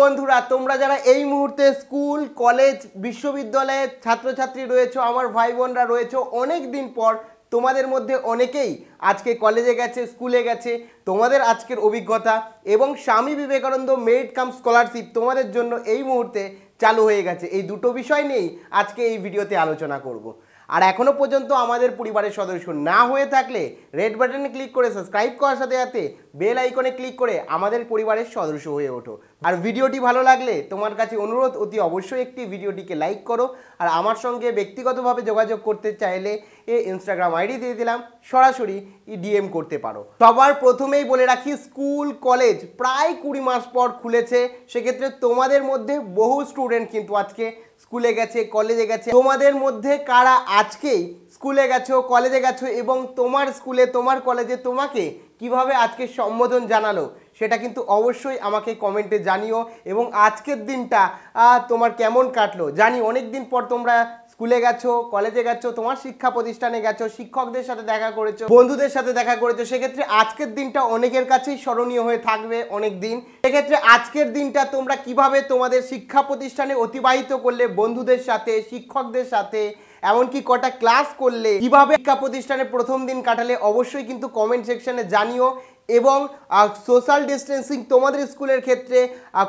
বন্ধুরা তোমরা যারা এই মুহূর্তে স্কুল কলেজ বিশ্ববিদ্যালয়ের ছাত্রছাত্রী রয়েছে আমার ভাই বোনরা রয়েছে অনেক দিন পর তোমাদের মধ্যে অনেকেই আজকে কলেজে গেছে স্কুলে গেছে তোমাদের আজকের অভিজ্ঞতা এবং স্বামী বিবেকানন্দ মেরিট কাম স্কলারশিপ তোমাদের জন্য এই মুহূর্তে চালু হয়ে গেছে এই দুটো বিষয় নিয়েই আজকে এই ভিডিওতে আলোচনা করব আর এখনও পর্যন্ত আমাদের পরিবারের সদস্য না হয়ে থাকলে রেড বাটনে ক্লিক করে সাবস্ক্রাইব করার সাথে সাথে বেল আইকনে ক্লিক করে আমাদের পরিবারের সদস্য হয়ে ওঠো আর ভিডিওটি ভালো লাগলে তোমার কাছে অনুরোধ অতি অবশ্যই একটি ভিডিওটিকে লাইক করো আর আমার সঙ্গে ব্যক্তিগতভাবে যোগাযোগ করতে চাইলে এ ইনস্টাগ্রাম আইডি দিয়ে দিলাম সরাসরি ডিএম করতে পারো সবার প্রথমেই বলে রাখি স্কুল কলেজ প্রায় কুড়ি মাস পর খুলেছে সেক্ষেত্রে তোমাদের মধ্যে বহু স্টুডেন্ট কিন্তু আজকে স্কুলে গেছে কলেজে গেছে তোমাদের মধ্যে কারা আজকেই স্কুলে গেছো কলেজে গেছো এবং তোমার স্কুলে তোমার কলেজে তোমাকে কিভাবে আজকে সম্বোধন জানালো সেটা কিন্তু অবশ্যই আমাকে কমেন্টে জানিও এবং আজকের দিনটা তোমার কেমন কাটলো জানি অনেক দিন পর তোমরা স্কুলে গেছো কলেজে গেছো তোমার শিক্ষা প্রতিষ্ঠানে গেছো শিক্ষকদের সাথে দেখা করেছো বন্ধুদের সাথে দেখা করেছো সেক্ষেত্রে আজকের দিনটা অনেকের কাছেই স্মরণীয় হয়ে থাকবে অনেক দিন সেক্ষেত্রে আজকের দিনটা তোমরা কিভাবে তোমাদের শিক্ষা প্রতিষ্ঠানে অতিবাহিত করলে বন্ধুদের সাথে শিক্ষকদের সাথে এমনকি কটা ক্লাস করলে কিভাবে শিক্ষা প্রতিষ্ঠানে প্রথম দিন কাটালে অবশ্যই কিন্তু কমেন্ট সেকশানে জানিও এবং সোশ্যাল ডিস্টেন্সিং তোমাদের স্কুলের ক্ষেত্রে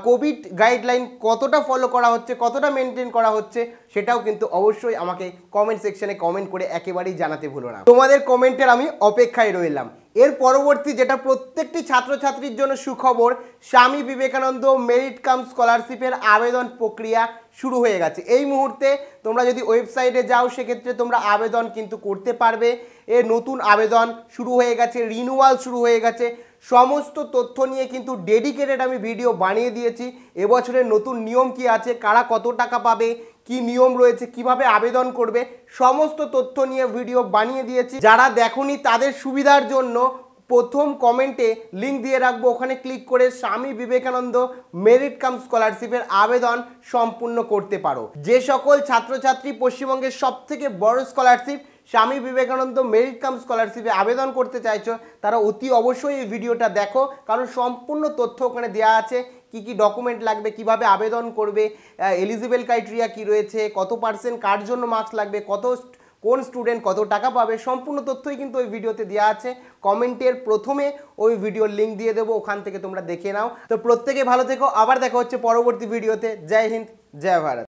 কোভিড গাইডলাইন কতটা ফলো করা হচ্ছে কতটা মেনটেন করা হচ্ছে সেটাও কিন্তু অবশ্যই আমাকে কমেন্ট সেকশানে কমেন্ট করে একেবারেই জানাতে ভুলো না তোমাদের কমেন্টের আমি অপেক্ষায় রইলাম এর পরবর্তী যেটা প্রত্যেকটি ছাত্রছাত্রীর জন্য সুখবর স্বামী বিবেকানন্দ মেরিট কাম স্কলারশিপের আবেদন প্রক্রিয়া শুরু হয়ে গেছে এই মুহূর্তে তোমরা যদি ওয়েবসাইটে যাও সেক্ষেত্রে তোমরা আবেদন কিন্তু করতে পারবে এ নতুন আবেদন শুরু হয়ে গেছে রিনুয়াল শুরু হয়ে গেছে সমস্ত তথ্য নিয়ে কিন্তু ডেডিকেটেড আমি ভিডিও বানিয়ে দিয়েছি এবছরের নতুন নিয়ম কি আছে কারা কত টাকা পাবে কি নিয়ম রয়েছে কিভাবে আবেদন করবে সমস্ত তথ্য নিয়ে ভিডিও বানিয়ে দিয়েছি যারা দেখনি তাদের সুবিধার জন্য প্রথম কমেন্টে লিঙ্ক দিয়ে রাখবো ওখানে ক্লিক করে স্বামী বিবেকানন্দ মেরিট কাম স্কলারশিপের আবেদন সম্পূর্ণ করতে পারো যে সকল ছাত্রছাত্রী পশ্চিমবঙ্গের সবথেকে বড় স্কলারশিপ স্বামী বিবেকানন্দ মেরিট কাম স্কলারশিপে আবেদন করতে চাইছো তারা অতি অবশ্যই এই ভিডিওটা দেখো কারণ সম্পূর্ণ তথ্য ওখানে দেওয়া আছে কি কি ডকুমেন্ট লাগবে কিভাবে আবেদন করবে এলিজিবেল ক্রাইটেরিয়া কি রয়েছে কত পার্সেন্ট কার জন্য মার্কস লাগবে কত কোন স্টুডেন্ট কত টাকা পাবে সম্পূর্ণ তথ্যই কিন্তু ওই ভিডিওতে দেওয়া আছে কমেন্টের প্রথমে ওই ভিডিওর লিঙ্ক দিয়ে দেবো ওখান থেকে তোমরা দেখে নাও তো প্রত্যেকে ভালো থেকো আবার দেখা হচ্ছে পরবর্তী ভিডিওতে জয় হিন্দ জয় ভারত